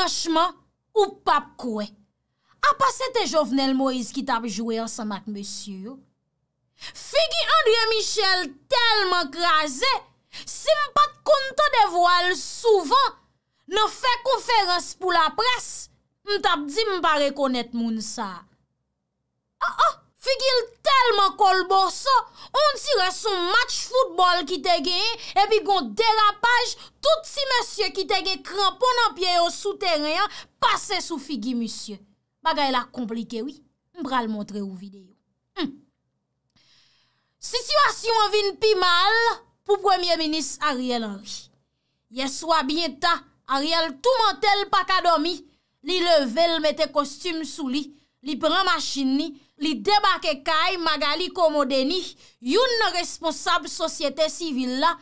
Franchman, ou pap kwe, a pa se te jovenel Moise ki tab jowe an sa mat monsur, figi André Michel tel m akraze, non, se m pat konta de voal souvan, nan fe konferans pou la pres, m tab di m pa rekonet moun sa. A ah, a! Ah. Figi l telman kol boso, on tire son match foutbol ki tege, epi gon derapaj, tout si monsye ki tege kran ponan pie yo souterreyan, pase sou Figi monsye. Bagay la komplikewi, mbra l montre ou videyo. Hmm. Sisywasyon vin pi mal, pou premier minis Ariel Henry. Ye swa bin ta, Ariel touman tel pakadomi, li leve l mette kostyme sou li, li pran machini, Li debake kay Magali Komodeni, yon responsable sosyete sivil la,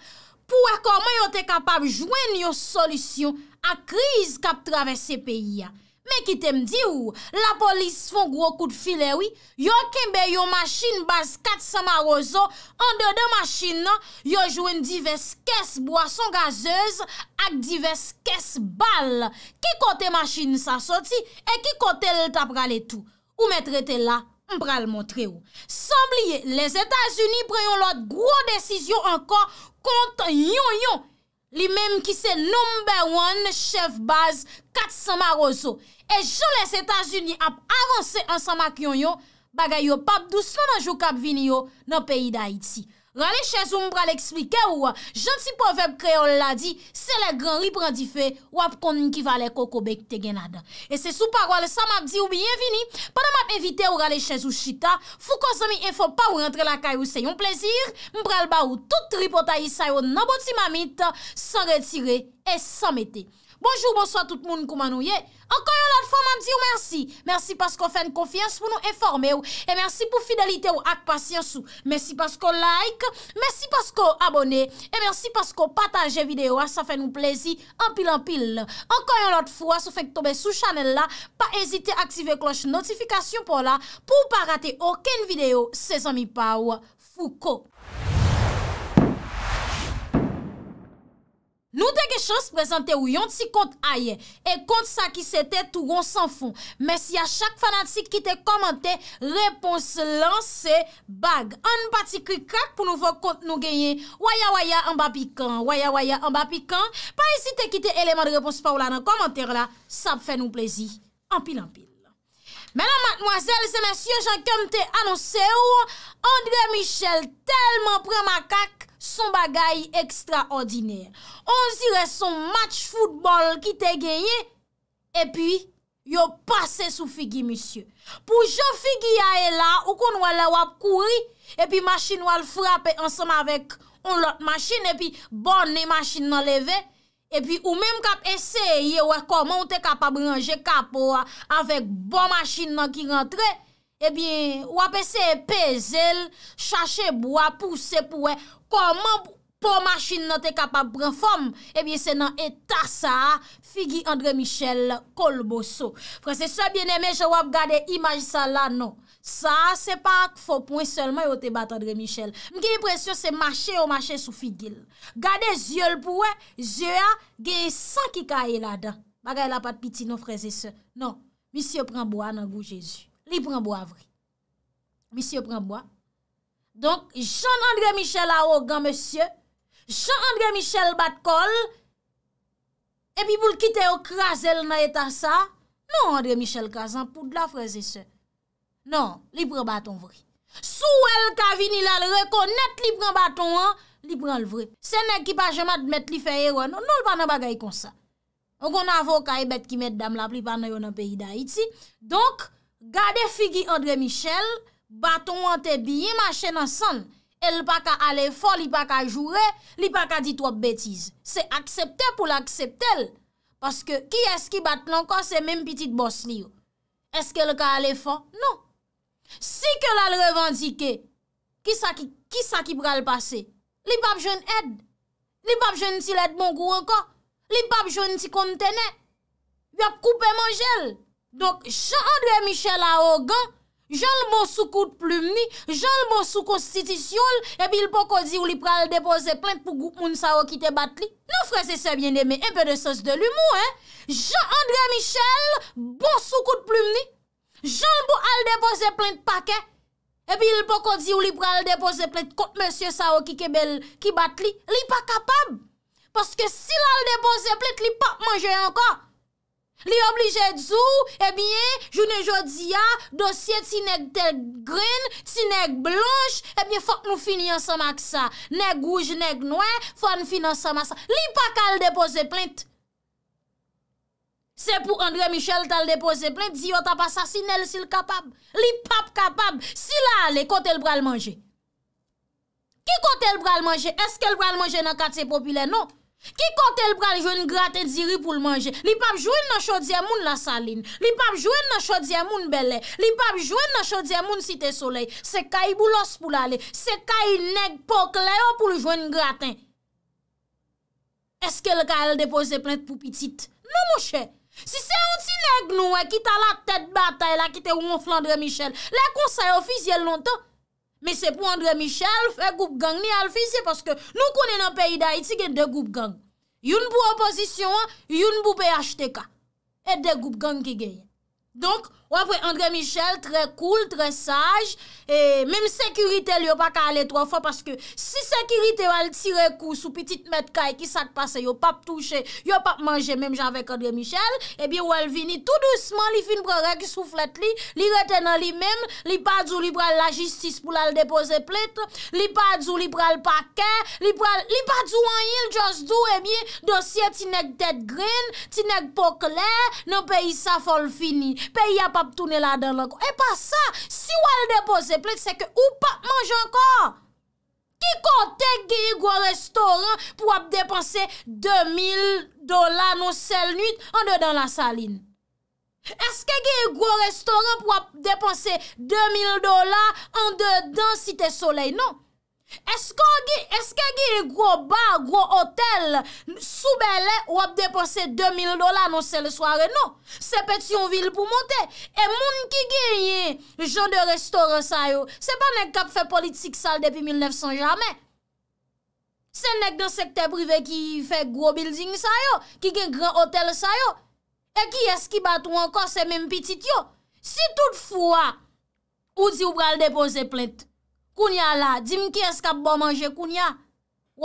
pou ekoman yote kapab jwen yon solisyon ak kriz kap traves se peyi ya. Men ki te mdi ou, la polis fon gro kout filewi, yon kembe yon maschin baz kat samaroso, an de de maschin yo jwen divers kes boason gazez ak divers kes bal. Ki kote maschin sa soti, e ki kote l tapra le tou. Ou me trete la? Mpral Montreyo, Sambliye, les Etats-Unis preyon lot gro desisyon ankor kont yon yon, li menm ki se number one chef base kat Sama Rosso. E joun les Etats-Unis ap avanse ansama ki yon yon, bagay yo pap dou slan anjou kap vini yo nan peyi da Iti. Rale Chezou mpral eksplike ou janti povep kreol la di, se le gran riprandife wap konin ki vale kokobek te genada. E se sou parwal sa map di ou bienvini, padan map evite ou rale Chezou chita, fou konzomi enfo pa ou rentre la kayo se yon plezir, mpral ba ou tout ripota yi sayo naboti mamit, san retire e san mete. Bonjou, bonsoit tout moun koumanou ye. Ankoyon lot fwa man di ou mersi. Mersi paskou fèn konfians pou nou informe ou. E mersi pou fidelite ou ak pasyans ou. Mersi paskou like. Mersi paskou abone. E mersi paskou pataje video a. Ah, Sa fè nou plezi anpil anpil. Ankoyon lot fwa sou fèk tobe sou chanel la. Pa ezite aktive kloche notifikasyon pou la. Pou pa rate oken video se zami pa ou. Fou ko. Nou deke chans prezante ou yon ti kont aye E kont sa ki se te tou gon san fon Men si a chak fanatik ki te komante Reponse lan se bag An pati kri krak pou nou ve kont nou genye Waya waya an bapikan Waya waya an bapikan Pa esite ki te eleman de reponse pa ou la nan komante la Sa fe nou plezi Ampil ampil Menan matmwazel se mensyon jan kem te anonse ou Andre Michel telman pre makak Son bagay ekstra ordine. On zire son match foudbol ki te genye. E pi yo pase sou figi misye. Pou jo figi yae la, ou kon wale wap kouri. E pi masin wale frape ansama vek on lot masin. E pi bon e masin nan leve. E pi ou menm kap eseye wek koman ou te kap abranje kap. Avek bon masin nan ki rentre. E pi wap eseye pezel, chache bo apouse pou wek. Koman pou machin nan te kapap pren fom? Ebi se nan etas sa, figi Andre Michel kolboso. Fransese, se biene men, se wap gade imaj sa la, nan. Sa, se pa fopon se lman yo te bat Andre Michel. Mki yi presyon se mache ou mache sou figil. Gade zye lpouwe, zye a, geye sa ki kae la dan. Bagay la pat piti nan fransese. Non, non misi yo pren bo a nan gou Jezu. Li pren bo avri. Misi yo pren bo a. Donk, Jean-André Michel a ou gan monsie, Jean-André Michel bat kol, epi pou l'kite ou krasel nan etan sa, nan André Michel krasen pou la fraze se. Nan, li pran baton vri. Sou el kavini lal rekonet li pran baton an, li pran l vri. Sen ekipa jema dmet li feye wè, nan l panan bagay kon sa. Okon avok ay bet ki met dam la, pli panan yon an peyi da iti. Donk, gade figi André Michel, Baton an te biye machè nan san. El pa ka ale fon, li pa ka joure, li pa ka dit wap betize. Se akseptè pou l'akseptèl. Paske ki eski bat nan kon se men piti de bos li yo. Eske l ka ale fon? Non. Si ke l al revandike, ki sa ki pral pase? Li pap joun ed? Li pap joun ti led mongou an kon? Li pap joun ti kontene? Yo koupe man jel? Donk, chan André Michel a ogan, Jean l'bon soukout ploum ni, Jean l'bon soukout sitisyoul, epi l'bon kodi ou li pral depose plente pou goup moun sa wakite bat li. Nou freze se bien deme, epe de sos de l'humou, he. Jean André Michel, bon soukout ploum ni, Jean l'bon al depose plente pa ke, epi l'bon kodi ou li pral depose plente kote monsie sa wakite bat li, li pa kapab, paske si l'al depose plente, li pa manje anka. Li oblije dzo, e eh bie, jounen jodi a, dosye ti neg tel green, ti neg blanche, e eh bie fok nou fini ansama ksa. Neg gouj, neg noue, fok nou fini ansama ksa. Li pa kal depoze plint. Se pou Andre Michel tal depoze plint, di yo oh, tap asasin el sil kapab. Li pap kapab, sila ale, kote el bral manje. Ki kote el bral manje? Eske el bral manje nan kate popile? Non. Ki kote l pral jwen graten di ri pou l manje? Li pap jwen nan chodye moun la salin? Li pap jwen nan chodye moun bele? Li pap jwen nan chodye moun site soley? Se ka yi boulos pou l ale? Se ka yi neg pok le yo pou l jwen graten? Eske l ka el depose plente pou pitit? Nou mouche! Si se ou ti neg nou e kita la tet batay la kita ou moun flandre michel, le konsey ofizye lontan, Mese pou Andre Michel, fè goup gang ni alfise, paske nou konen an peyi da iti gen de goup gang. Youn pou oposisyon, youn pou PHTK. E de goup gang ki gen. Donk, Ou apre Andre Michel, tre koul, tre saj, e mem sekurite li yo pa ka ale tro fa, paske si sekurite yo al tire kous ou petit metka e ki sak pase yo pap touche, yo pap manje mem janvek Andre Michel, e bi yo al vini tout douceman li fin prorèk souflet li, li retenan li mem, li padzou li pral la jistis pou lal depoze pletre, li padzou li pral pa kè, li pral, li padzou an yil jazdou, e eh bi dosye tinek det grin, tinek pok lè, nan pe yi sa fol fini, pe yi apapakè, E pa sa, si wale depose plek, seke ou pa manj ankor. Ki kote ge yi gwo restoran pou wap depanse 2000 dola nou sel nuit an de dan la salin. Eske ge yi gwo restoran pou wap depanse 2000 dola an de dan si te soley, non? Eske ge yon e gro bar, gro hotel, soubele, wap depose 2000 dola nan sel soare? Non. Se pet yon vil pou monte. E moun ki ge yon je de restore sayo, se pa nek kap fe politik sal depi 1900 jamen. Se nek nan sekte prive ki fe gro building sayo, ki ge gran hotel sayo. E ki eski bat ou anko se menm pitit yo. Si tout fwa, ou di ou pral depose plet. Kounya la, dim ki eskap bo manje kounya.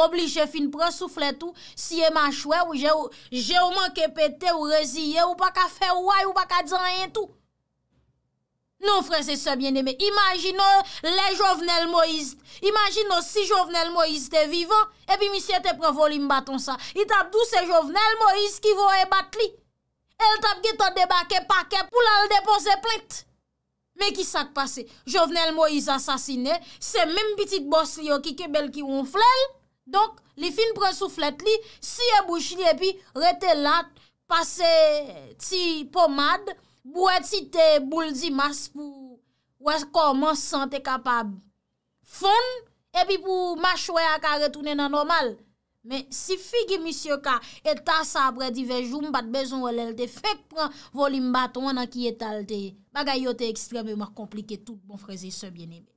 Oblije fin prasouflet ou siye man chwe ou je ou man kepete ou reziye ou pa ka fe ouay ou pa ka djanye tout. Non fre se se biene me. Imagino le jovenel Moïse. Imagino si jovenel Moïse te vivan e bi misye te pre voli mbaton sa. I tap dou se jovenel Moïse ki vo e bat li. El tap git an debake pake pou la l depose plit. Men ki sak pase, jovenel mo is asasine, se menm pitit bos li yo ki kebel ki ou nflel, donk li fin pre souflet li, si e bouj li epi rete lat, pase ti pomad, bou eti te bouldi mas pou wèk koman san te kapab fon, epi pou mash wè ak a retoune nan nomal. Men, si figi misyo ka etasa apre divejou, mbat bezon wale lte, fek pran volim baton wana ki etalte. Bagay yo te ekstrem e mwa komplike tout bon freze se bien ebe.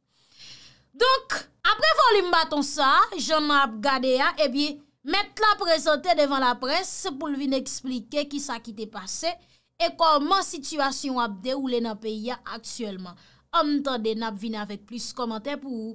Donk, apre volim baton sa, jen ap gade ya, ebi, met la prezante devan la pres, se pou lvin eksplike ki sa ki te pase, e koman situasyon ap de ou lena pe ya aksyelman. Amtande, nap vina vek plis komante pou ou.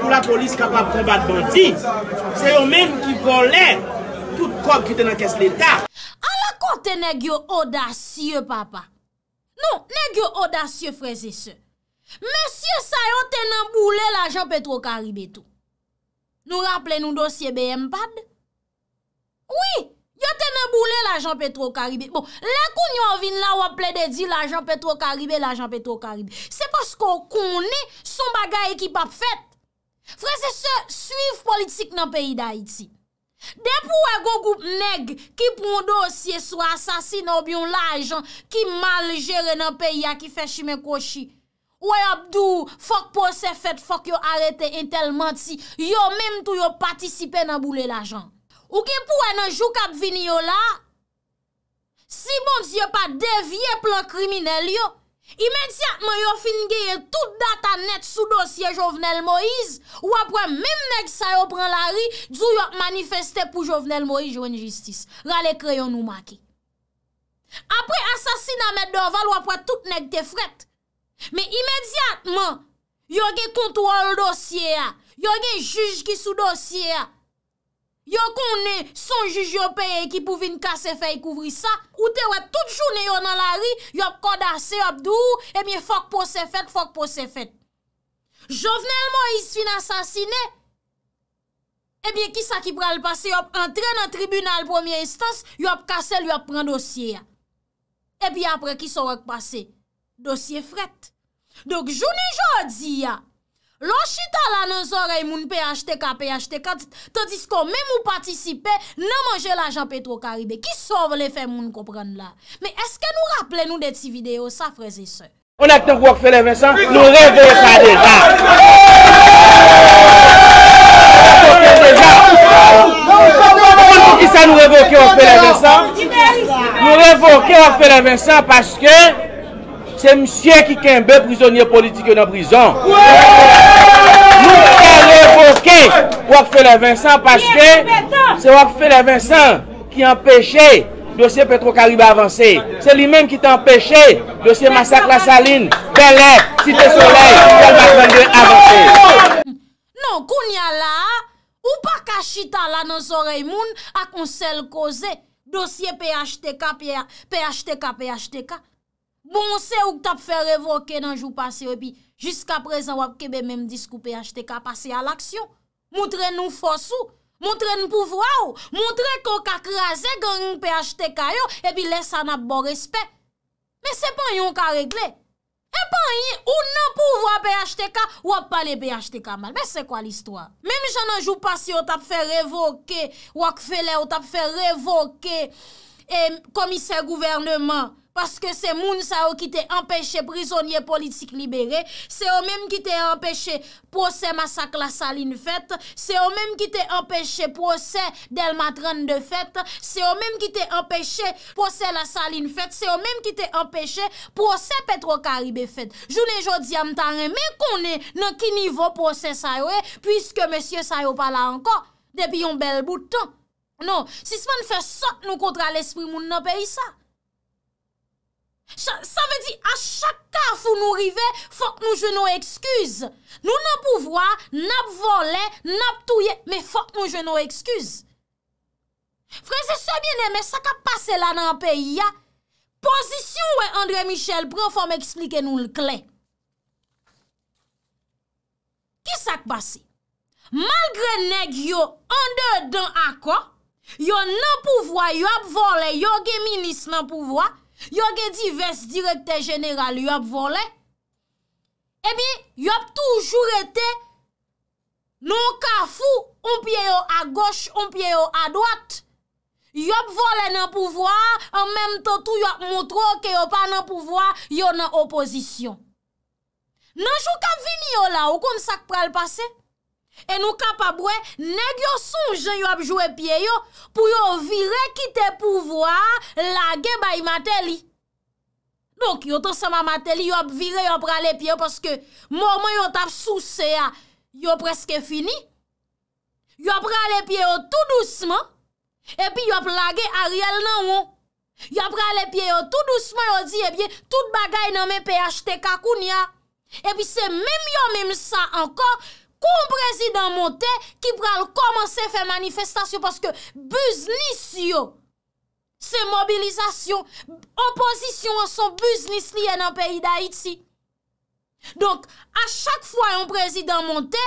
pou la polis kapap prebat bandi. Se yo men ki vole, tout kog ki te nan kes l'Etat. A la kote ne gyo odasye papa. Non, ne gyo odasye freze se. Men si yo sa yo tenan boule la jan Petro Karibé tou. Nou rappele nou dosye BMPAD? Oui, yo tenan boule la jan Petro Karibé. Bon, la kou nyon vin la waple de di la jan Petro Karibé, la jan Petro Karibé. Se paskou kouni, son bagay ekip ap fèt. Frase se, suiv politik nan peyi da iti. De pou wè go goup neg ki pondo siye sou asasin obyon la ajan ki mal jere nan peyi a ki fè shime kou chi. Wè abdou, fòk pose fèt, fòk yo arete intelmenti, yo mèm tou yo patisipe nan boule la ajan. Ou ki pou wè nan jou kap vini yo la, si bond yo pa devye plon krimine liyo, imediatman yo fin geye tout data net sou dosye Jovenel Moïse, wapre mèm neg sa yo pran la ri, djou yo manifestè pou Jovenel Moïse jouen justice. Rale kreyon nou maki. Apre asasina mèm deval wapre tout neg defret, mèm imediatman yo ge kontwol dosye ya, yo ge juj ki sou dosye ya, Yo kon ne son juj yo peye ki pou vin kase fey kouvri sa, ou te wè tout jounen yo nan la ri, yo kodase, yo d'ou, e mi fok pou se fet, fok pou se fet. Jovenel mo yis fin asasine, e mi ki sa ki pral pase, yo entren an tribunal pwemye istans, yo kase lyo pran dosye ya. E mi apre ki sa wèk pase, dosye fret. Dok jounen jodi ya, Lò chita la nou zorey moun P-H-T-K-P-H-T-K Te disko mè mou patisipe Nè mò jè la jan petro karide Ki sov lè fè moun kopren la Mè eske nou rapple nou de ti video sa freze se On akte wòk fè lè Vincent Nou revòk fè lè Vincent On akte wòk fè lè Vincent Nou revòk fè lè Vincent Nou revòk fè lè Vincent Nou revòk fè lè Vincent Bon se msye ki kembe prizonye politike nan prizon. Nou kal evoke wakfele Vincent paske se wakfele Vincent ki empeshe dosye Petro Kariba avanse. Se li menm ki te empeshe dosye Massakla Saline, Belè, Site Soleil, Galbac-Mandé avanse. Non, koun ya la, ou pa kachita la nan zorey moun ak un sel koze dosye PHTK, PHTK, PHTK. Bon se ou tap fè revoke nan jou pasi ou bi, jiska prezan wap kebe menm disko PHTK pase al aksyon. Moutre nou fos ou, moutre nou pouvwa ou, moutre kon kak raze gwen yon PHTK yo, ebi lesan ap bon respè. Men se pan yon ka regle. E pan yon, ou nan pouvwa PHTK, wap pale PHTK mal. Men se kwa l'histoire? Menm jan nan jou pasi ou tap fè revoke, wak fè le ou tap fè revoke, komise gouvernement, Paske se moun sa yo ki te empèche prizonye politik libere, se yo mèm ki te empèche posè masak la salin fèt, se yo mèm ki te empèche posè del matran de fèt, se yo mèm ki te empèche posè la salin fèt, se yo mèm ki te empèche posè petro karibè fèt. Jounè jò di amtaren mè konè nan ki nivò posè sa yo e, pwiske mèsyè sa yo pala ankon depi yon bel bouton. Non, si se moun fè sa nou kontra l'espri moun nan peyi sa, Sa ve di a chak ka foun nou rive, fok nou je nou ekskuse. Nou nan pouvoi, nap vole, nap touye, me fok nou je nou ekskuse. Freze se biene, me sa ka pase la nan peyi ya, posisyon we André Michel, bren fòm eksplike nou l kle. Ki sa k basi? Malgre neg yo ande dan akwa, yo nan pouvoi, yo ap vole, yo geminis nan pouvoi, Yo gen di ves direkte general yo ap vole, ebi yo ap toujou rete nou ka fou, ou pye yo a goch, ou pye yo a dwat, yo ap vole nan pouvwa, an menm tou tou yo ap moutro ke yo pa nan pouvwa, yo nan opozisyon. Nan chou ka vini yo la, ou kon sak pral pase? E nou kap apwe, neg yo sonjen yo apjowe pie yo pou yo vire kite pouvoa lage bay mateli. Donk yo ton sema mateli yo apvire yo prale pie yo paske mormon yo tap sou se ya yo preske fini. Yo prale pie yo tout douceman, epi yo ap lage a riel nan wou. Yo prale pie yo tout douceman yo di ebye tout bagay nan me pey achete kakoun ya. Epi se mèm yo mèm sa ankon yo. Kon prezidant monte ki pral komanse fè manifestasyon paske buznis yo se mobilizasyon, opozisyon an son buznis liye nan peyi da iti. Donk, a chak fwa yon prezidant monte,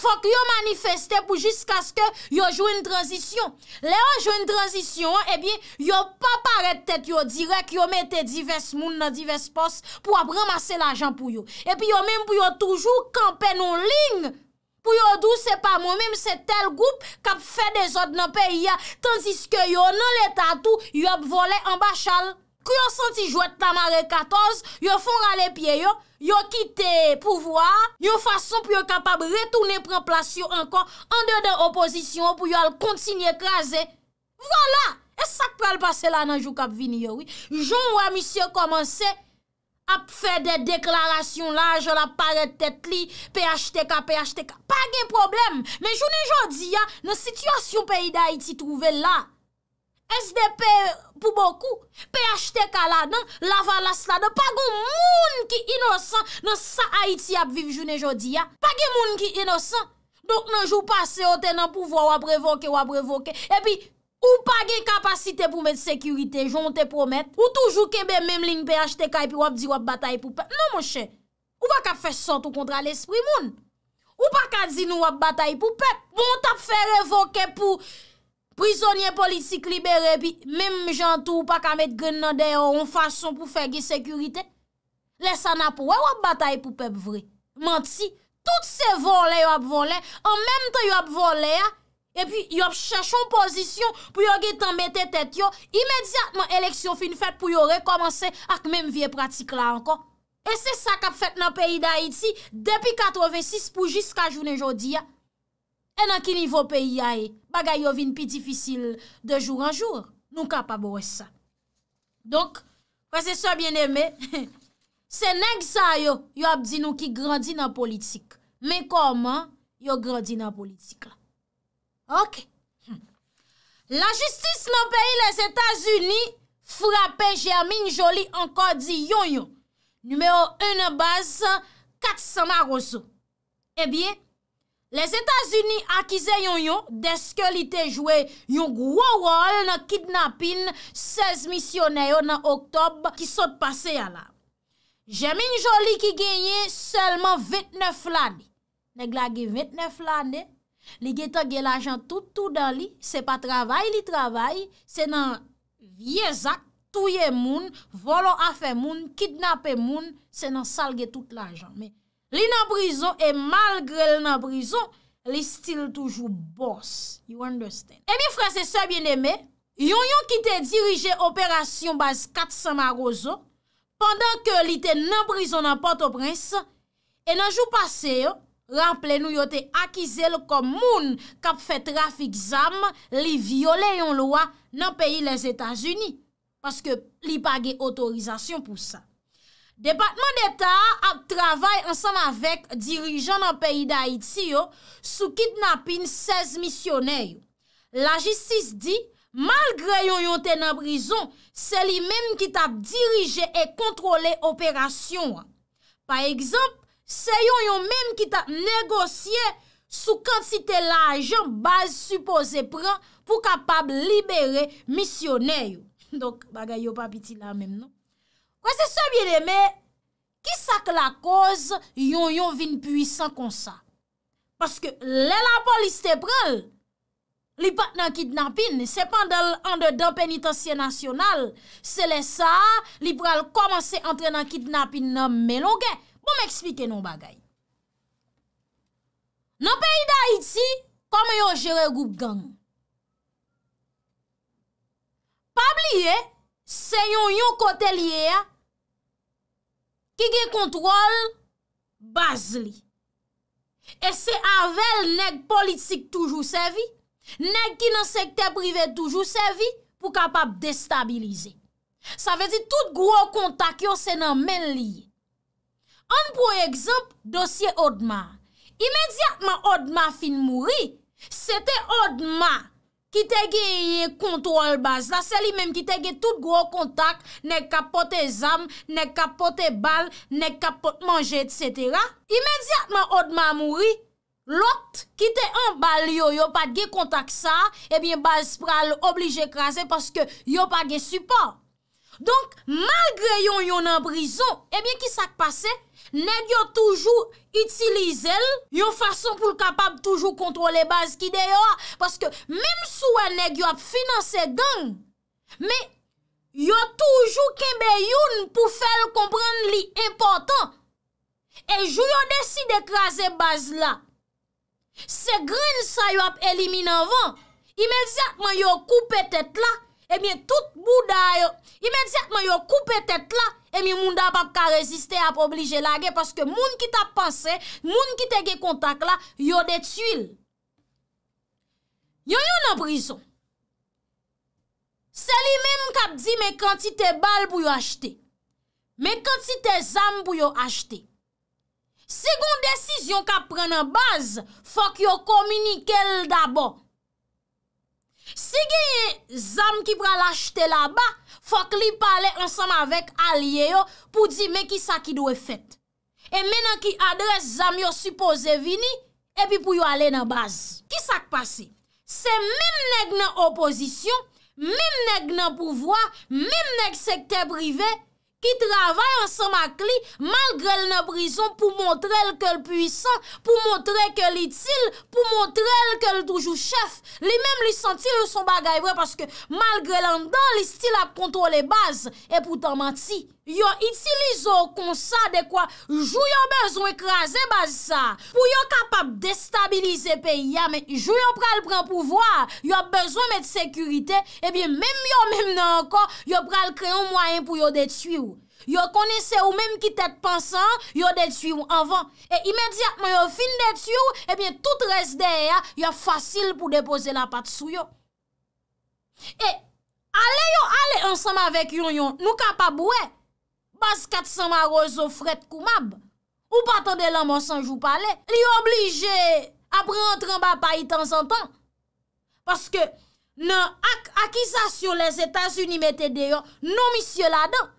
fok yo manifeste pou jisk aske yo jwèn transisyon. Le yo jwèn transisyon, ebyen, eh yo pa paret tèt yo direk, yo mette divès moun nan divès pos pou ap remase l'ajan pou yo. Ebyen yo mèm pou yo toujou kampè nou ling pou Pou yo dou se pa mou, mèm se tel goup kap fè de zot nan pè yè, tansis ke yo nan l'Etatou, yo ap vole en bachal. Kyo yon senti jwè tamare 14, yo fon rale pye yo, yo kite pouvoi, yo fason pou yo kapab retounè pren plasyon ankon, an de de oposisyon pou yo al kontsini ekraze. Vwala, esak pou al pase la nanjou kap vini yo. Joun wè misye komanse, ap fè de deklarasyon la, jola pare tèt li, PHTK, PHTK, pa gen problem, men jounen jodi ya, nan sityasyon peyi da Haiti trouve la, SDP pou boku, PHTK la nan, la valas la, nan pa gen moun ki inosan, nan sa Haiti ap viv jounen jodi ya, pa gen moun ki inosan, donk nan jou pase ote nan pouvo, wap revoke, wap revoke, e bi, Ou pa gen kapasite pou mette sekurite, joun te promette. Ou toujou kebe menm ling pe achete ka epi wap di wap bataye pou pep. Non monshe, ou pa ka fe santo kontra l'esprit moun. Ou pa ka zinou wap bataye pou pep. Moun tap fe revoke pou prizonye politik libere epi menm jantou. Ou pa ka met gen nan deyon fason pou fe gen sekurite. Lesana pou wap bataye pou pep vre. Manti, tout se volen wap volen, an menm te wap volen ya. E pi yo chachon pozisyon pou yo ge tanmete tet yo, imediatman eleksyon fin fèt pou yo rekomansè ak mèm vie pratik la ankon. E se sa kap fèt nan peyi da iti, depi 86 pou jis ka jounen jodi ya. E nan ki nivou peyi ya e, baga yo vin pi difisil de joun anjou, nou kap ap abouè sa. Donk, prese so bien eme, se neg sa yo yo ap di nou ki grandi nan politik, men koman yo grandi nan politik la. Hmm. La justis nan peyi les Etats-Unis frapè Jermine Jolie anko di yon yon. Numero 1 na baz 400 marosou. Ebyen, eh les Etats-Unis akize yon yon deske li te jwe yon gwo wòl na kidnapin 16 misyonèyo nan oktob ki sot pase yon la. Jermine Jolie ki genye selman 29 lani. Neg lage 29 lani li getage l ajan tout tout dan li, se pa travay li travay, se nan viezak, touye moun, volo afe moun, kidnapé moun, se nan salge tout l ajan. Li nan brison, e malgre li nan brison, li stil toujou bors. You understand. E mi franse se bieneme, yon yon ki te dirije operasyon baz kat samarozo, pandan ke li te nan brison nan Port-au-Prince, e nan jou pase yo, Raple nou yote akize l kom moun kap fet rafik zam li viole yon lwa nan peyi les Etats-Unis. Paske li page otorizasyon pou sa. Depatman d'Etat ap travay ansan avek dirijan nan peyi da Iti yo sou kitnapin 16 misyoner yo. La jistis di malgre yon yote nan brison se li menm kitap dirije e kontrole operasyon yo. Pa ekzamp Se yon yon menm ki ta negosye sou kantite la ajan base supose pran pou kapab libere misyoner yon. Donk bagay yo papiti la menm nou. Kwa se se bide men, ki sak la koz yon yon vin puisan konsa. Paske lè la poliste pral, li pat nan kidnapin, se pan del ande dan penitansye nasyonal. Se lè sa, li pral komanse antre nan kidnapin nan men longen. Pou m'ekspike nou bagay. Nan peyi da iti, koman yo jere group gang? Pab liye, se yon yon kote liye ya, ki ge kontrol, baz li. E se avel neg politik toujou sevi, neg ki nan sekte prive toujou sevi, pou kapap destabilize. Sa ve di tout gro kontak yo se nan men liye. An pou ekzamp dosye odma, imediatman odma fin mouri, se te odma ki te ge kontrol baz la, se li menm ki te ge tout gro kontak, ne kapote zam, ne kapote bal, ne kapote manje, etc. Imediatman odma mouri, lot ki te an bal yo, yo pat ge kontak sa, ebyen baz pral oblige krasen paske yo pat ge support. Donk, malgre yon yon an brison, ebyen eh ki sak pase, neg yon toujou itilize l, yon fason pou l kapab toujou kontrole baz ki deyo a. Paske, mem sou an neg yon ap finanse gang, me, yon toujou kembe yon pou fel kompran li important. E jou yon desi deklaze baz la. Se gren sa yon ap elimine avan, imelzi akman yon koupe tet la, Emi eh tout bouda yo, imediatman yo koupe eh tet la, emi moun dabab ka reziste ap oblije lage, paske moun ki ta panse, moun ki te ge kontak la, yo detuil. Yo yo nan brison. Se li menm kap di menkantite bal pou yo achete. Menkantite zam pou yo achete. Segoun desisyon kap pren nan baz, fok yo komunikel dabon. Si gen yon zam ki pral achete la ba, fok li pale ansam avek alye yo pou di men ki sa ki dwe fet. E menan ki adres zam yo suppose vini, epi pou yo ale nan baz. Ki sa ki pase? Se mim neg nan opozisyon, mim neg nan pouvoi, mim neg sekte prive... Ki travay an sa mak li, malgre l na brison pou montre l ke l puisan, pou montre l ke l itil, pou montre l ke l toujou chef. Li mem li senti l son bagay vre, paske malgre l an dan, li stil ap kontrol le baz, epoutan mati. yo itilizo konsa de kwa, jou yo bezon ekraze basi sa, pou yo kapap destabilize peyi ya, men jou yo pral pran pouvoar, yo bezon met sekurite, ebyen menm yo menm nan ankon, yo pral kreyon mwayen pou yo detiwi ou. Yo konese ou menm ki tet pensan, yo detiwi ou anvan. E imediatman yo fin detiwi ou, ebyen tout res dey ya, yo fasil pou depoze la pat sou yo. E ale yo ale ansam avek yon yon, nou kapap wè, Paz katsan ma rozo fred kou mab. Ou patande la monsan jou pale. Li oblije apre antren ba pay tan zan tan. Paske nan ak akizasyon les Etats-Unis mette deyon nou misye la dan.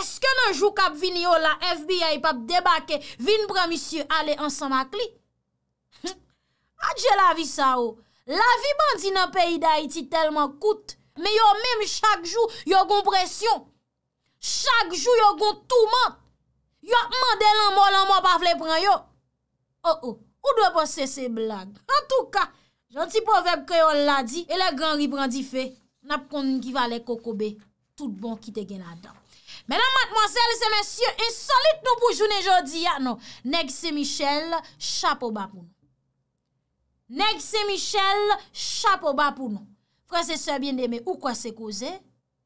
Eske nan jou kap vini yo la FBI pap debake vin pran misye ale ansan mak li. Hm? Adje la vi sa ou. La vi bandi nan peyi da iti telman koute. Me yo menm chak jou yo goun presyon. Chak jou yo goun touman. Yo mande lanmò lanmò pa fle pran yo. O oh, ou, oh, ou dwe pa se se blag. En tou ka, janti povep kre yo la di, e le gran riprandi fe, nap konn ki vale kokobe, tout bon kite gena dan. Mè nan matman sel se men sye, insolite nou pou jounen jodi ya nou. Nèk se Michel, cha po ba pou nou. Nèk se Michel, cha po ba pou nou. Fransese bien deme, ou kwa se kouze?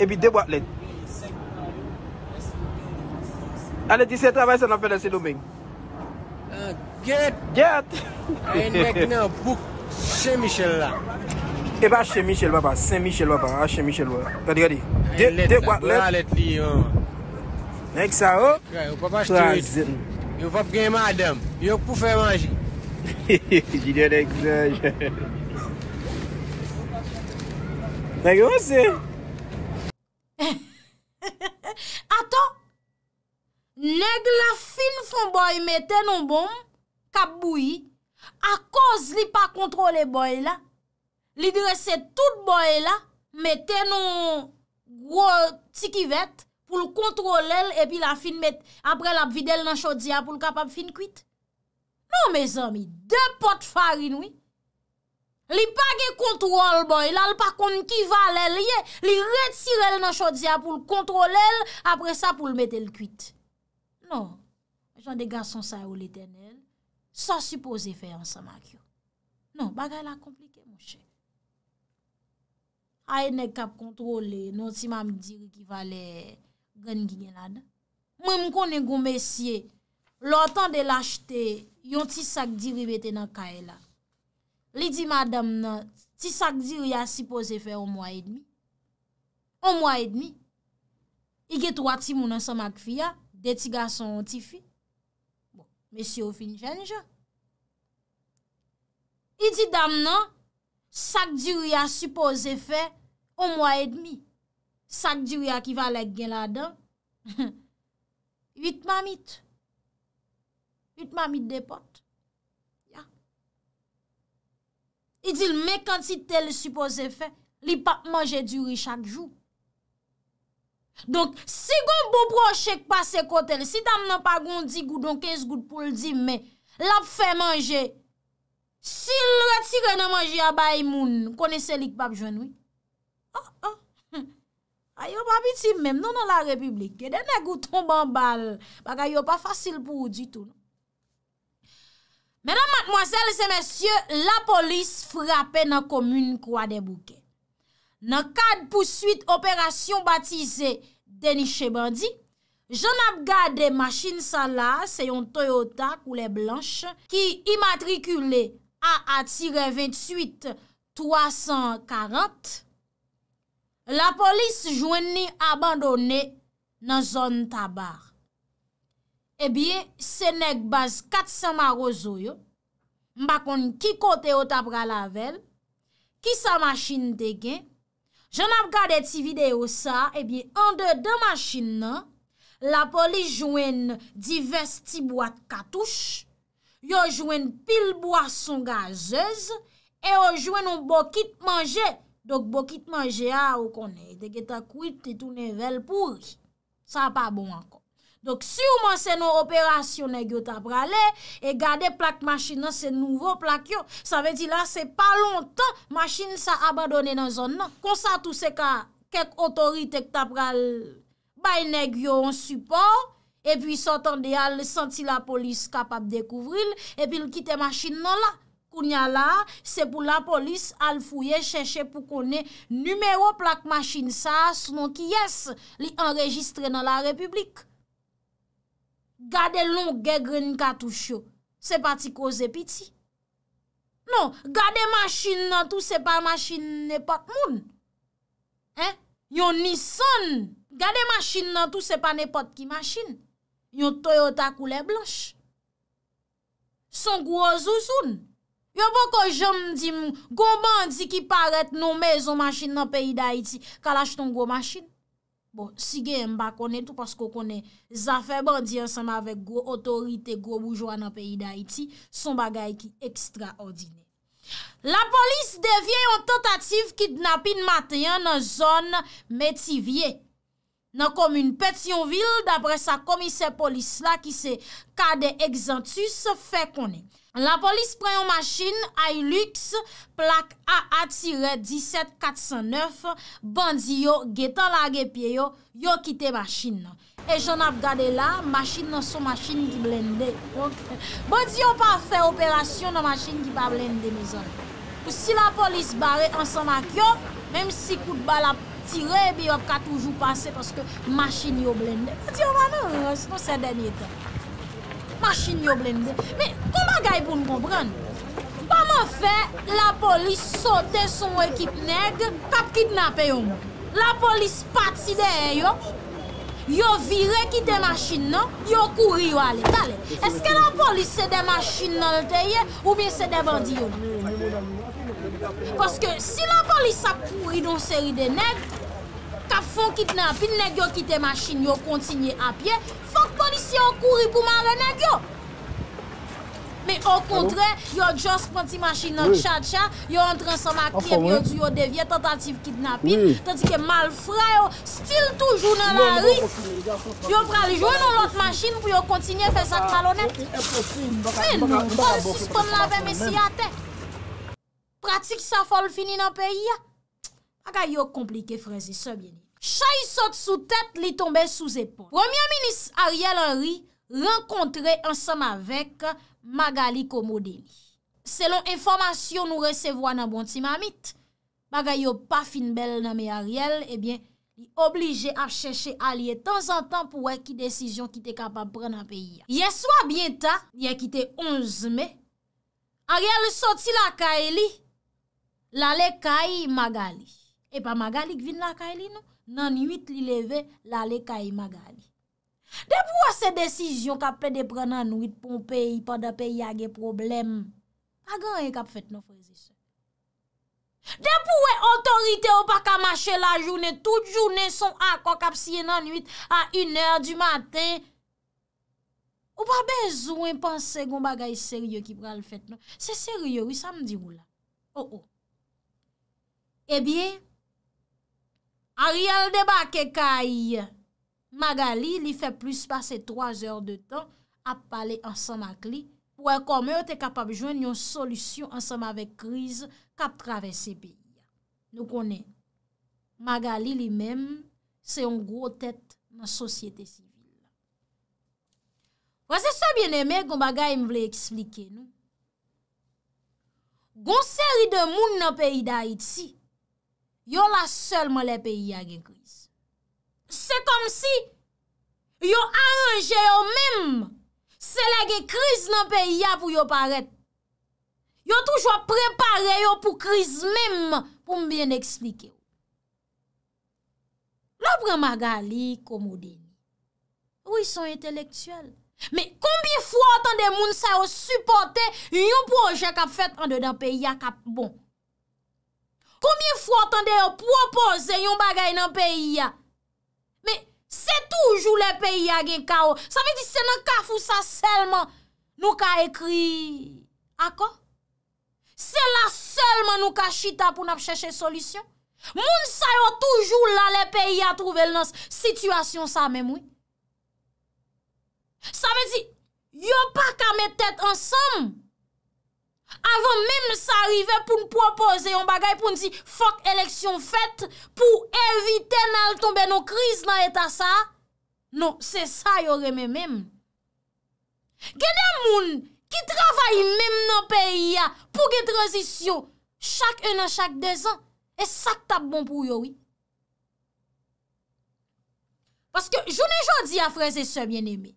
Ebi de wak euh, ah, let. Ale di se travay se nan fè desi lomeng. Gèt. Gèt. E yon dek nan pouk Saint-Michel la. Eba Saint-Michel wapa. Saint-Michel wapa. Saint-Michel wapa. Ped gadi. De wak let. A let li yon. Nèk sa wop. Kè, yon pa pa chit. Yon pa pgen madem. Yon pou fè manji. Jidè yon dek zè. Nèk yon se. Nèk yon se. Ato, neg la fin fon boy me tenon bon kap bouy, a koz li pa kontrole boy la, li dreset tout boy la, me tenon gro tikivet pou l kontrole el epi la fin met apre la bvidel nan chodia pou l kap ap fin kwit. Non me zomi, de pot farin wii. li pa ge kontrol boy, lal pa kon kival el ye, li ret sirel nan chodzia pou l kontrol el, apre sa pou l met el kuit. Non, jande gason sa yo liten el, sa suppose fe yon samak yo. Non, bagay la komplike mouche. Aye ne kap kontrole, nou ti mam diri kival e gen ginyen ad. Mwen kon e goun mesye, lor tan de l achete, yon ti sak diri bete nan kaila. Li di madam nan, ti sak di ou ya sipoze fe ou mwa edmi. Ou mwa edmi. I get wak ti mounan sa mak fi ya, deti ga son oti fi. Bon, mesi ou fin jenja. Li di dam nan, sak di ou ya sipoze fe ou mwa edmi. Sak di ou ya ki valek gen la dam. Yit mamit. Yit mamit de pot. Yit mamit de pot. I di l mè kanti tel suppose fè, li pap manje duri chak jou. Donk, si goun bou broche kwa se kote, si dam nan pa goun di goun donkens goun pou l di mè, l ap fè manje, si l ratire nan manje a bay moun, kone se li kpap jwen wè. A, a, a, yo pap iti mèm, nou nan la republik, e denè goun ton bambal, baka yo pa fasil pou ou di tou, nan. Madame, mademoiselles et messieurs, la police frappe nan komune Croix-des-Bouquets. Nan kade poussuit operasyon batize Denis Chebandi, jen ap gade machin sa la se yon Toyota koule blanche ki imatrikule a atire 28-340, la police jwen ni abandonne nan zon tabar. Ebyen, eh senek baz katsan ma rozo yo, mbakon ki kote yo tapra la vel, ki sa masin te gen, jen ap gade ti video sa, ebyen, eh an de de masin nan, la poli jwen di vesti boat katoush, yo jwen pil boason gazez, e yo jwen ou bokit manje, dok bokit manje a ou konen, teke ta kuit, te toune vel pouj, sa pa bon anko. Donk si ouman se nou operasyon ne gyo tap rale, e gade plak machin nan se nouvo plak yo, sa ve di la se pa lontan machin sa abadone nan zon nan. Konsa tou se ka, kek otoritek tap rale, bay ne gyo an suport, e pi sotan de al senti la polis kapap dekouvril, e pi lkite machin nan la. Kounya la, se pou la polis al fouye cheshe pou konye numero plak machin sa, sounon ki yes, li enregistre nan la republik. Gade loun gegrin katou shyo, se pa ti koze piti. Non, gade masin nan tou se pa masin nepot moun. Yon Nissan, gade masin nan tou se pa nepot ki masin. Yon Toyota koule blansh. Son gwo zozoun. Yon bo ko jem di moun, gwo bandi ki paret nou mezo masin nan peyi da iti, kal ashton gwo masin. Bon, si gen mba konen tou pasko konen zafè bandyen san avèk gro otorite, gro boujwa nan peyi da iti, son bagay ki ekstra ordine. La polis devyen yon tentatif kidnapin matenyan nan zon metivye. Nan komoun Petionville, dapre sa komise polis la ki se kade egzantus, fe konen. La polis pre yon masjin, ay lüks, plak AA-17409, bandi yo, getan la gepye yo, yo kite masjin. E jen ap gade la, masjin nan son masjin ki blende. Bandi yo pa fe operasyon nan masjin ki pa blende me zon. Ou si la polis bare, ansan mak yo, menm si kout bal ap tire, bi yo ka toujou pase, paske masjin yo blende. Bandi yo pa nan, non se denye te. Machin yo blende. Me, kouma gay pou mpobran? Pwa mwen fe, la polis sote son ekip neg, kap kidnape yo mwen. La polis pati de e yo, yo vire ki de machin nan, yo kouri yo ale. Dale, eske la polis se de machin nan lte ye, ou bien se de bandi yo? Poske, si la polis ap kouri don seri de neg, Fon kidnapin, nek yo kite masjin yo kontinye apye, fok polisyon kouri pou mare, nek yo. Me o kontre, yo just pwenti masjin nan chad chad, yo antren san ma krip, yo di yo devye tentative kidnapin, tanti ke mal fra yo, stil toujou nan la non, non, ri. Non, yo prali jwen nan lot masjin pou yo kontinye fe sak malonet. Fon, fon, fon, fon, fon. Pratik sa fol fini nan peyi ya. Aka yo komplike frezi, se bieni. Cha yi sote sou tèt, li tombe sou zépon. Premier ministre Ariel Henry renkontre ansam avek Magali Komode li. Selon informasyon nou resevwa nan Bonti Mamit, Magali yo pa finbel nanme Ariel, ebyen, li oblije a chèche a liye tan zan tan pou wè ki desisyon ki te kapab pren nan peyi ya. Ye swa bienta, ye kite 11 me, Ariel soti la ka e li, la le ka e Magali. E eh pa Magali kvin la ka e li nou? Nan 8 li leve, la le ka ima gali. De pou wè se desisyon kap pe depre nan 8, pou pe yi pa da pe yi agye problem, a gwa yi kap fet nou fò yi zise. De pou wè otorite ou pa kamache la jounè, tout jounè son akon kap siye nan 8, an 1 hèr du maten, ou pa bezwen panse goun bagay seryò ki pral fet nou. Se seryò wè, sa m di wou la. Oh, oh. E eh bie, A riyal deba kekay, Magali li fe plus pase 3 or de tan ap pale ansan ak li, pou an komè o te kapab jwen yon solusyon ansan avèk kriz kap travè se pe. Nou konen, Magali li menm se yon gro tèt nan sosyete sibil. Wazè sa bien emè, goun bagay m vle eksplike nou. Gon seri de moun nan peyi da it si, Yo la selman le peyi ya ge kriz. Se kom si yo aranje yo menm se la ge kriz nan peyi ya pou yo paret. Yo toujwa prepare yo pou kriz menm pou mbyen ekslike. Lopre magali komodi. Ou yi son intelektuel. Me kombi fwa otan de moun sa yo suporte yon proje kap fet an de dan peyi ya kap bon. Koumye fwa tande yo propose yon bagay nan peyi ya? Me, se toujou le peyi ya gen ka yo. Sa ve di, se nan ka fousa selman nou ka ekri. Ako? Se la selman nou ka chita pou nap chèche solisyon. Moun sa yo toujou la le peyi ya trouvel nan situasyon sa menmou. Sa ve di, yo pa ka met tèt ansam. Moun. Avon mèm s'arive pou n'propose yon bagay pou n'zi fok eleksyon fèt pou evite n'al tombe nou kriz nan etasa. Non, se sa yore mèm mèm. Genè moun ki travay mèm nan peyi ya pou gen transisyon chak enan chak dezan, e sak tab bon pou yori. Paske jounen jodi a fraze se mèm mèm.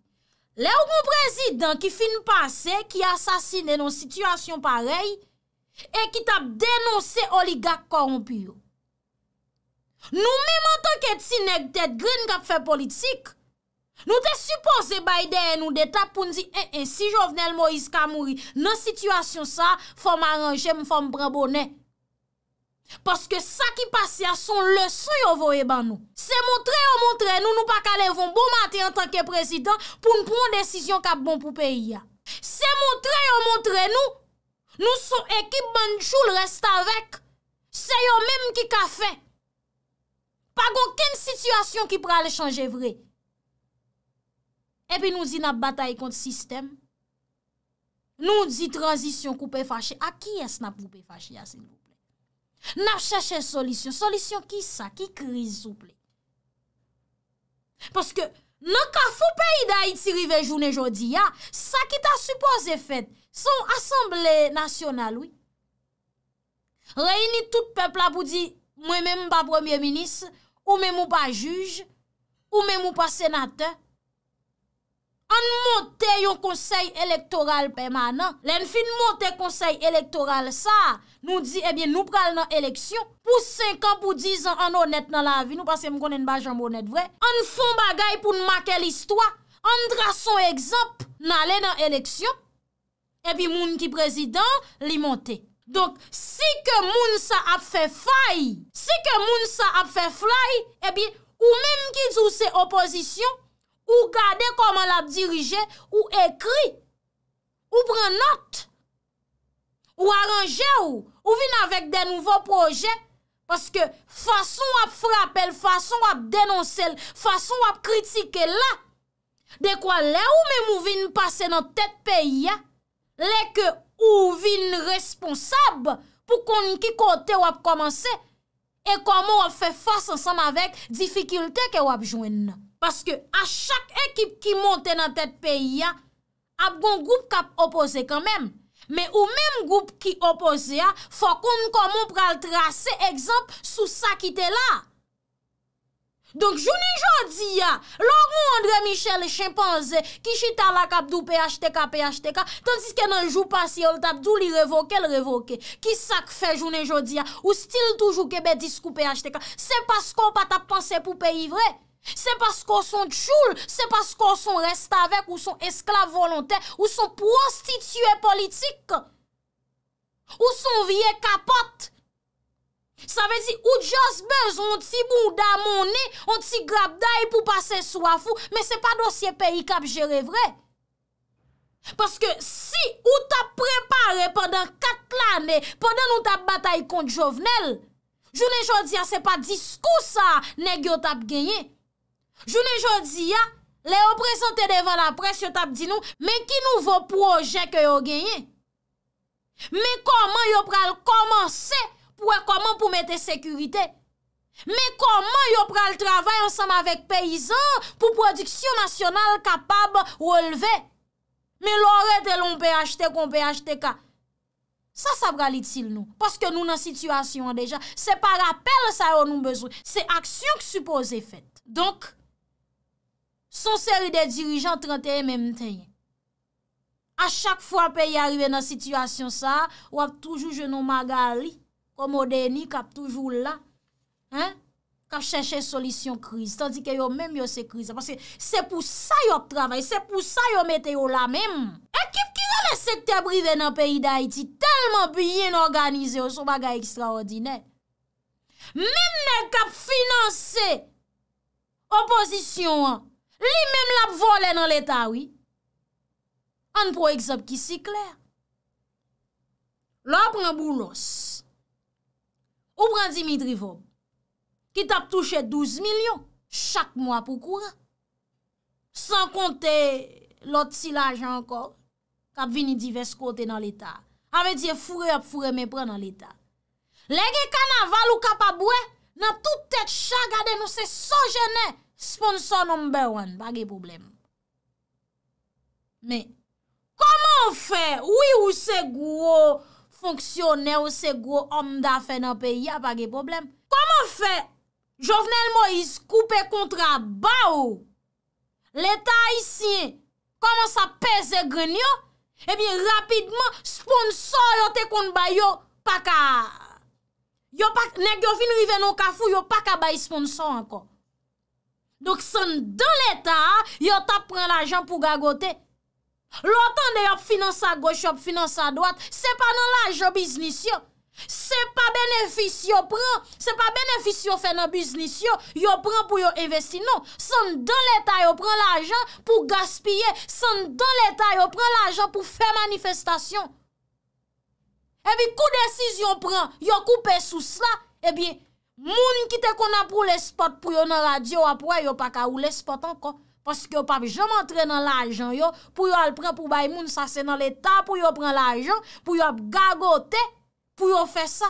Le ou moun prezidant ki fin pase, ki asasine nou situasyon parey, e ki tap denonse oligak koronpyo. Nou mè mante ke ti neg tet grin kap fe politik, nou te suppose bayden nou de tap poun di, e eh, eh, si jovenel Moïse Kamouri nou situasyon sa fòm aranje m fòm pran bonen. Paske sa ki pase a son leson yo vo e ban nou. Se montre yo montre nou nou pa kalevon bon mati an tanke prezident pou nou proun desisyon kap bon poupe iya. Se montre yo montre nou, nou son ekip ban choul resta vek. Se yo menm ki ka fe. Pa goun ken situasyon ki pral chanje vre. E pi nou di nap bataye kont sistem. Nou di transisyon poupe fache. A ki es nap poupe fache yase nou? Nap chèche solisyon, solisyon ki sa, ki kriz ou ple. Paske, nan ka fò peyi da iti rive jounen jodi ya, sa ki ta suppose fèt, son Assemblé Nationale, oui. Reyni tout pepl apou di, mwen mèm pa premier-ministre, ou mèm mou pa juj, ou mèm mou pa senatè. An montè yon konsey elektoral pèmanan. Len fin montè konsey elektoral sa, nou di, ebyen, eh nou pral nan eleksyon, pou 5 an, pou 10 an, an honet nan la vi, nou pasè m konen bajan mounet vwe, an fon bagay pou nmakè l'istwa, an drason egzop, nan alè nan eleksyon, epi moun ki prezident, li montè. Donk, si ke moun sa ap fè fay, si ke moun sa ap fè flay, epi, eh ou mèm ki dzou se opozisyon, ou gade koman la dirije, ou ekri, ou pran not, Ou aranje ou, ou vin avèk de nouvo proje, paske fason wap frapel, fason wap denonsel, fason wap kritike la, dekwa le ou men mou vin pase nan tèt peyi ya, le ke ou vin responsab pou konn ki kote wap komanse, e koman wap fè fase ansanm avèk, difikilte ke wap jwen nan. Paske a chak ekip ki monte nan tèt peyi ya, ap gon goup kap opose kanmèm, Mè ou mèm goup ki opoze a, fò kon kon moun pral trase ekzamp sou sa ki te la. Donk jounen jodi a, lòk moun Andre Michel le chimpanzè ki chita la kapdou PHTK, PHTK, tansis ke nan jou pasye ou tapdou li revoke, li revoke. Ki sa kfe jounen jodi a, ou stil toujou kebe disku PHTK, se pas kon pa tap panse pou pe yivre? Se pas kon son tchoul, se pas kon son rest avek ou son esklav volontè, ou son prostitue politik, ou son vie kapot. Sa ve di ou jazbez, on ti bou damon ne, on ti grap day pou pase sou afou, men se pa dosye perikap jere vre. Paske si ou tap prepare pendant kat l'anè, pendant nou tap batay kont jovenel, jounen jodia se pa diskou sa negyo tap genye. Jounen jodi ya, le yo prezante devan apres yo tap di nou, men ki nouvo proje ke yo genye? Men koman yo pral komanse pou e koman pou mette sekurite? Men koman yo pral travay ansanm avek peyizan pou prodiksyon nasyonal kapab wolve? Men lore telon pey achete kon pey achete ka? Sa sa pral itil nou, paske nou nan situasyon deja. Se par apel sa yo nou bezou, se aksyon ki supoze fet. Sonseri de dirijan 31 mèm tenye. A chak fwa peye arive nan situasyon sa, wap toujou jenon magali, komo deni, kap toujou la. Kap chèche solisyon kriz, tandi ke yo mèm yo se kriz. Parcekè se pou sa yo trabay, se pou sa yo mette yo la mèm. Ekip ki yo mèm sektebrive nan peyi d'Haïti, telman biye n'organize yo, sou baga ekstraordinè. Mèm mèm kap finanse oposisyon an, Li menm la ap vole nan l'Etat, oui. An pou ekzop ki si kler. La ap nan boulos. Ou pran Dimitri Vob, ki tap touche 12 milyon, chak mwa pou koura. San konte lot si la ajan ankor, kap vini divers kote nan l'Etat. A me diye fure ap fure me pran nan l'Etat. Lege kan aval ou kap ap bwe, nan tout tete chagade nou se so jeney Sponsor number one, pa ge problem. Me, koman fe, oui ou se gwo fonksyonè, ou se gwo omda fè nan pe, ya pa ge problem. Koman fe, Jovenel Moïse koupe kontra ba ou, l'Etat isi, koman sa pese grenyo, e eh bin rapidman, sponsor yo te kont ba yo, paka. Nèk yo fin rive nou kafou, yo paka bay sponsor ankon. Donk son don l'Etat, yo tap pren l'ajan pou gagote. Lo tan de yo finanse a goche, yo finanse a dwat, se pa nan la ajo biznis yo. Se pa benefis yo pren, se pa benefis yo fe nan biznis yo, yo pren pou yo investi. Non, son don l'Etat yo pren l'ajan pou gaspye, son don l'Etat yo pren l'ajan pou fe manifestasyon. Ebi kou desisyon pren, yo koupe sou sla, ebi... Eh Moun ki te konan pou lespot pou yo nan radyo apwa yo pa ka ou lespot ankon. Paske yo pa vi jom antre nan la ajan yo pou yo al pren pou bay moun sa se nan l'Etat pou yo pren la ajan pou yo ap gagote pou yo fe sa.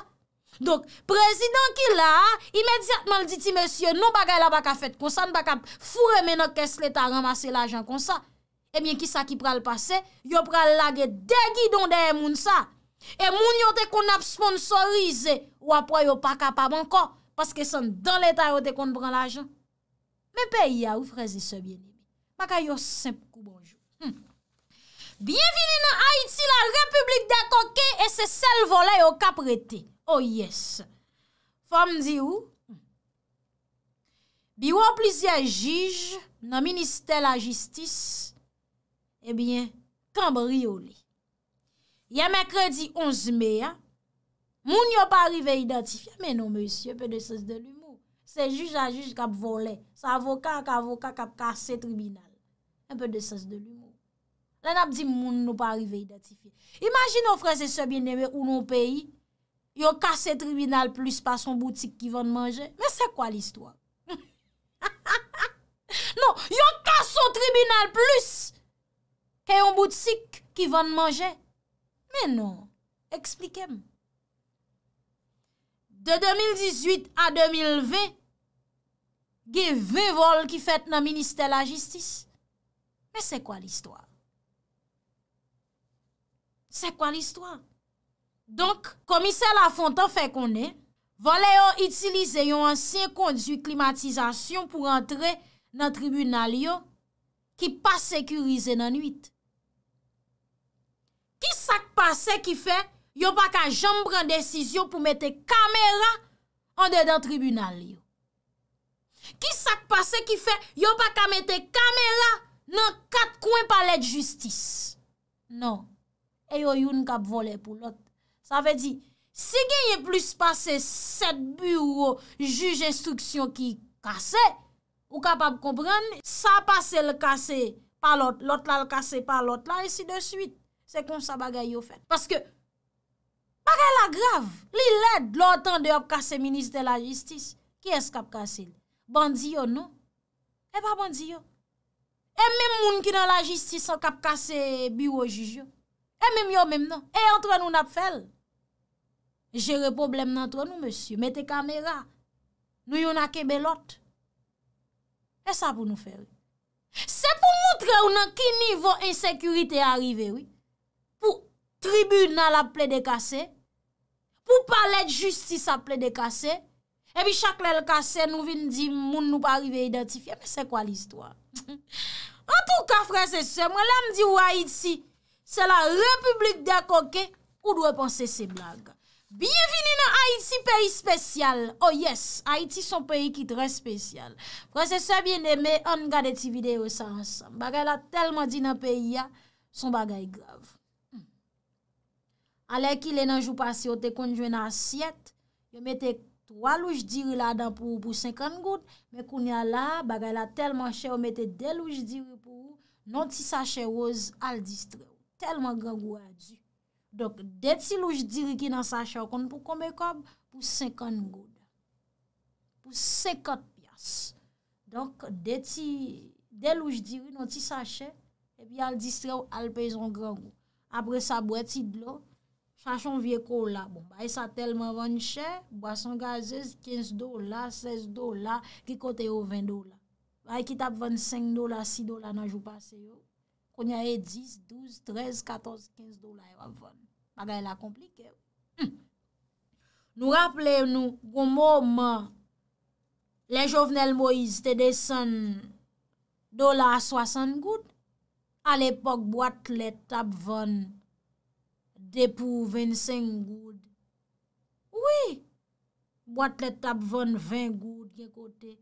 Donk prezident ki la imediatman li diti monsye nou bagay la baka fet konsan baka fure menok kes l'Etat ramase la ajan konsan. Emyen eh ki sa ki pral pase yo pral lage degi don deye moun sa. E moun yo te kon ap sponsorize ou ap woy yo pa kapab ankon paske son dan leta yo te kon pran la jan. Me peyi a ou frezi sebyen. Bakay yo semp kou bonjou. Hm. Bienvini nan Haiti la Republik de Toké e se sel vole yo kap rete. Oh yes. Femme di ou? Hm. Bi wap plizye jige nan Ministè la Justice e bien kambri yo li. Ya mekredi 11 me, moun yon pa arrive identifiye, menon monsi, yon pe de sens de l'humour. Se juj a juj kap vole, se avokat kap avokat kap kase tribunal. Yon pe de sens de l'humour. Lan ap di moun yon pa arrive identifiye. Imagine yon franse se bieneme ou yon peyi, yon kase tribunal plus pa son boutik ki vande manje. Men se kwa l'histoire? Non, yon kase son tribunal plus ke yon boutik ki vande manje. Mè nan, eksplikem. De 2018 a 2020, ge ve vol ki fèt nan Ministè la Jistis. Mè se kwa l'istwa? Se kwa l'istwa? Donk, komisè la fontan fè konè, vole yo itilize yon ansyen kondju klimatizasyon pou antre nan tribunal yo ki pa sekurize nan 8. Ki sak pase ki fe, yon pa ka jom bran desisyon pou mette kamela an dedan tribunal yo. Ki sak pase ki fe, yon pa ka mette kamela nan kat kwen palet justis. Non, e yon yon kap vole pou lot. Sa fe di, si genye plus pase set bureau juj instruksyon ki kase, ou kapap kompren, sa pase le kase palot, lot la le kase palot la, etsi de suite. Se kon sa bagay yo fet. Paske, bagay la grav. Li led lontan de ap kase ministè la jistis. Ki es kap kase? Bandiyo nou? E pa bandiyo. E mèm moun ki nan la jistis an kap kase biro jujyo. E mèm yo mèm nou. E antwen nou nap fel. Jere problem nan antwen nou, mèsyo. Mète kamera. Nou yon a ke belot. Eh, e sa pou nou fel. Se pou moutre ou nan ki nivou ensekurite arive wè. Tribunal aple de kase, pou palet justice aple de kase, epi chakle l kase nou vin di moun nou pa rive identifiye, mwen se kwa l istwa? An tou ka fransese, mwen la mdi ou Haiti, se la republik de akoke, ou dwe panse se blague? Bienvini nan Haiti, peyi spesyal. Oh yes, Haiti son peyi ki dren spesyal. Fransese bieneme, an gade ti video sa ansam. Bagay la telman di nan peyi ya, son bagay grav. A lè ki lè nanjou pasi ou te konjwen nan siyet, yo mette 3 louj diri la dan pou ou pou 50 goud, me koun ya la, bagay la telman chè ou mette 2 louj diri pou ou, non ti sachè ou oz al distre ou. Telman gran gou a di. Dok, 2 ti louj diri ki nan sachè ou kon pou kome kob, pou 50 goud. Pou 50 pias. Dok, 2 ti louj diri non ti sachè, e bi al distre ou al pe zon gran gou. Apre sa bwè ti blò, Chachon viekou la, bon, ba e sa telman ven chè, bwa son gazèz, 15 dola, 16 dola, ki kote yo 20 dola. Ba e ki tap ven 5 dola, 6 dola nan jou pase yo, konye e 10, 12, 13, 14, 15 dola yo a ven. Maga e la komplike yo. Nou rappele nou, goun mou mou, le jovenel Moïse te desen dola a 60 gout, al epok bwa tle tap ven Dè pou 25 goud. Ouè! Boat let ap von 20 goud, gen kote.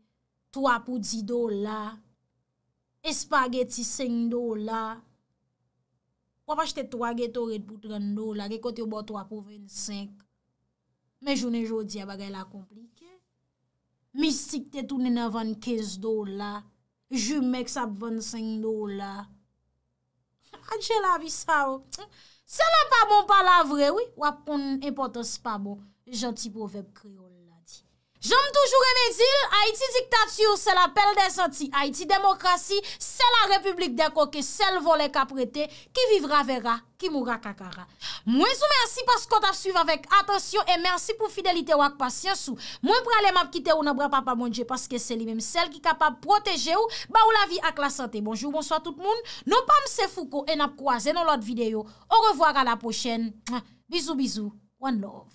3 pou 10 dola. Espageti 5 dola. Wapache te 3 geto red pou 30 dola, gen kote yo boat 3 pou 25. Men jounen joudi ya bagay la komplike. Misik te tounen avan 15 dola. Jumex ap von 5 dola. Anjè la avisa ou. Oh. Se bon, la pa bon pa la vre, wap kon importan se pa bon, jantipo vep kriol. Jom toujou remedil, Haiti diktatiyou se la pel de santi. Haiti demokrasi se la republik deko ke sel vole kaprete. Ki vivra vera, ki moura kakara. Mwen sou mersi paskot ap suyve avèk. Atensyon e mersi pou fidelite wak pasyansou. Mwen pralè map kite ou nan bra pa pa mounje paske se li menm sel ki kapab proteje ou ba ou la vi ak la sante. Bonjou, bonsoit tout moun. Non pa mse fouko en ap kwaze nan lot videyo. Ou revwara la pochen. Bizou, bizou. One love.